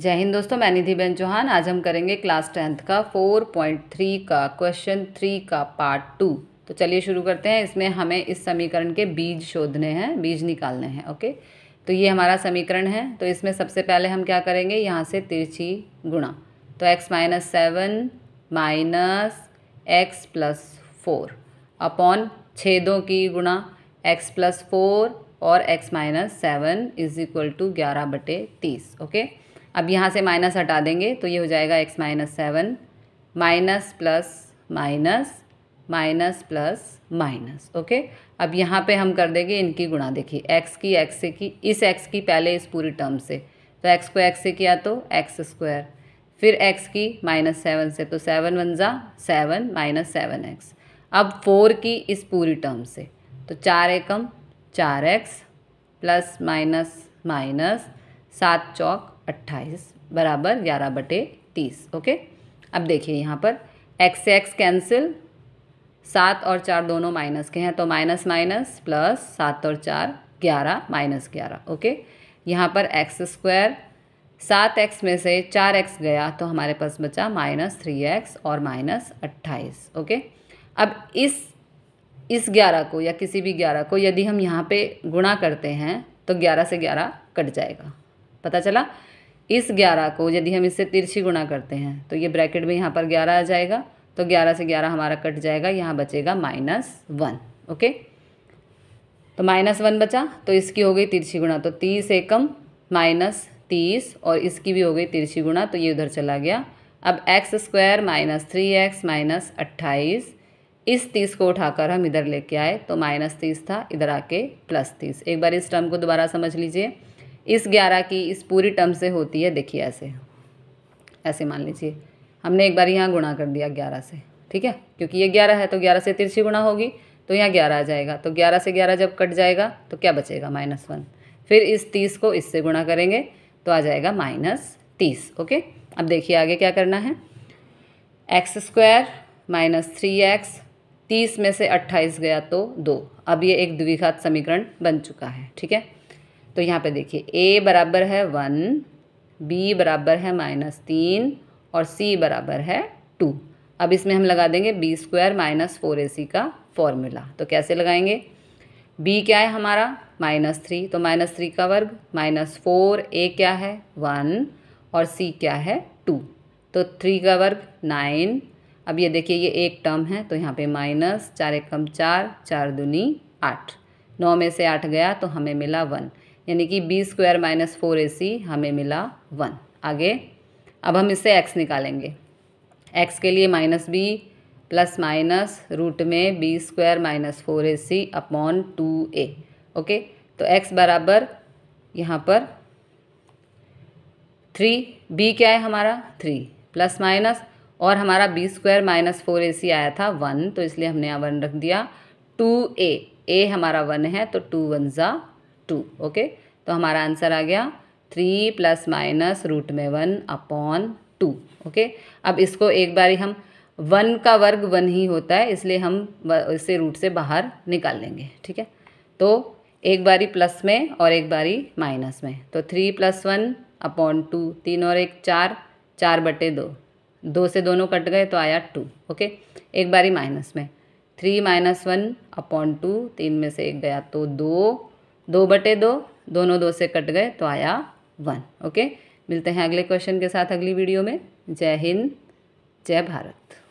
जय हिंद दोस्तों मैं निधि बेन चौहान आज हम करेंगे क्लास टेंथ का फोर पॉइंट थ्री का क्वेश्चन थ्री का पार्ट टू तो चलिए शुरू करते हैं इसमें हमें इस समीकरण के बीज शोधने हैं बीज निकालने हैं ओके तो ये हमारा समीकरण है तो इसमें सबसे पहले हम क्या करेंगे यहाँ से तिरछी गुणा तो X minus seven minus X plus four upon छेदों की गुणा एक्स प्लस फोर और X minus seven is equal to ग्यारह बटे तीस ओके अब यहाँ से माइनस हटा देंगे तो ये हो जाएगा X minus seven minus plus minus minus plus minus okay अब यहाँ पे हम कर देंगे इनकी गुणा देखिए एक्स की एक्स से की इस एक्स की पहले इस पूरी टर्म से तो एक्स को एक्स से किया तो एक्स स्क्वायर फिर एक्स की माइनस सेवन से तो सेवन वन ज़ा सेवन माइनस सेवन एक्स अब फोर की इस पूरी टर्म से तो चार एकम चार एक्स प्लस माइनस माइनस सात चौक अट्ठाईस बराबर ग्यारह बटे तीस ओके अब देखिए यहाँ पर एक्स से एक्स कैंसिल सात और चार दोनों माइनस के हैं तो माइनस माइनस प्लस सात और चार ग्यारह माइनस ग्यारह ओके यहाँ पर एक्स स्क्वायर सात एक्स में से चार एक्स गया तो हमारे पास बचा माइनस थ्री एक्स और माइनस अट्ठाईस ओके अब इस इस ग्यारह को या किसी भी ग्यारह को यदि हम यहाँ पे गुणा करते हैं तो ग्यारह से ग्यारह कट जाएगा पता चला इस ग्यारह को यदि हम इससे तिरछी गुणा करते हैं तो ये ब्रैकेट में यहाँ पर ग्यारह आ जाएगा तो ग्यारह से ग्यारह हमारा कट जाएगा यहाँ बचेगा माइनस वन ओके तो माइनस वन बचा तो इसकी हो गई तिरछी गुणा तो तीस एकम माइनस तीस और इसकी भी हो गई तिरछी गुणा तो ये उधर चला गया अब X square minus three X minus अट्ठाईस इस तीस को उठाकर हम इधर लेके आए तो माइनस तीस था इधर आके प्लस तीस एक बार इस टर्म को दोबारा समझ लीजिए इस ग्यारह की इस पूरी टर्म से होती है देखिए ऐसे ऐसे मान लीजिए हमने एक बार यहाँ गुणा कर दिया ग्यारह से ठीक है क्योंकि ये ग्यारह है तो ग्यारह से तिरछी गुणा होगी तो यहाँ ग्यारह आ जाएगा तो ग्यारह से ग्यारह जब कट जाएगा तो क्या बचेगा माइनस वन फिर इस तीस को इससे गुणा करेंगे तो आ जाएगा माइनस तीस ओके अब देखिए आगे क्या करना है X square minus three X तीस में से अट्ठाईस गया तो दो अब ये एक द्विघात समीकरण बन चुका है ठीक है तो यहाँ पे देखिए ए बराबर है वन बी बराबर है माइनस तीन और सी बराबर है टू अब इसमें हम लगा देंगे B square minus four A C का फॉर्मूला तो कैसे लगाएंगे बी क्या है हमारा माइनस थ्री तो माइनस थ्री का वर्ग माइनस फोर ए क्या है वन और सी क्या है टू तो थ्री का वर्ग नाइन अब ये देखिए ये एक टर्म है तो यहाँ पे माइनस चार एक कम चार चार दूनी आठ नौ में से आठ गया तो हमें मिला वन यानी कि B square minus four A C हमें मिला वन आगे अब हम इससे एक्स निकालेंगे एक्स के लिए minus B plus minus root में B square minus four A C upon two A okay तो एक्स बराबर यहाँ पर थ्री बी क्या है हमारा थ्री प्लस माइनस और हमारा B square minus four A C आया था वन तो इसलिए हमने यहाँ वन रख दिया टू ए ए हमारा वन है तो टू वन ज़ा टू ओके तो हमारा आंसर आ गया थ्री प्लस माइनस रूट में वन अपॉन टू ओके अब इसको एक बारी हम वन का वर्ग वन ही होता है इसलिए हम इसे रूट से बाहर निकाल लेंगे ठीक है तो एक बारी प्लस में और एक बारी माइनस में तो three plus one upon two तीन और एक चार चार बटे दो दो से दोनों कट गए तो आया टू ओके एक बारी माइनस में three minus one upon two तीन में से एक गया तो दो दो बटे दो दोनों दो से कट गए तो आया वन ओके मिलते हैं अगले क्वेश्चन के साथ अगली वीडियो में जय हिंद जय भारत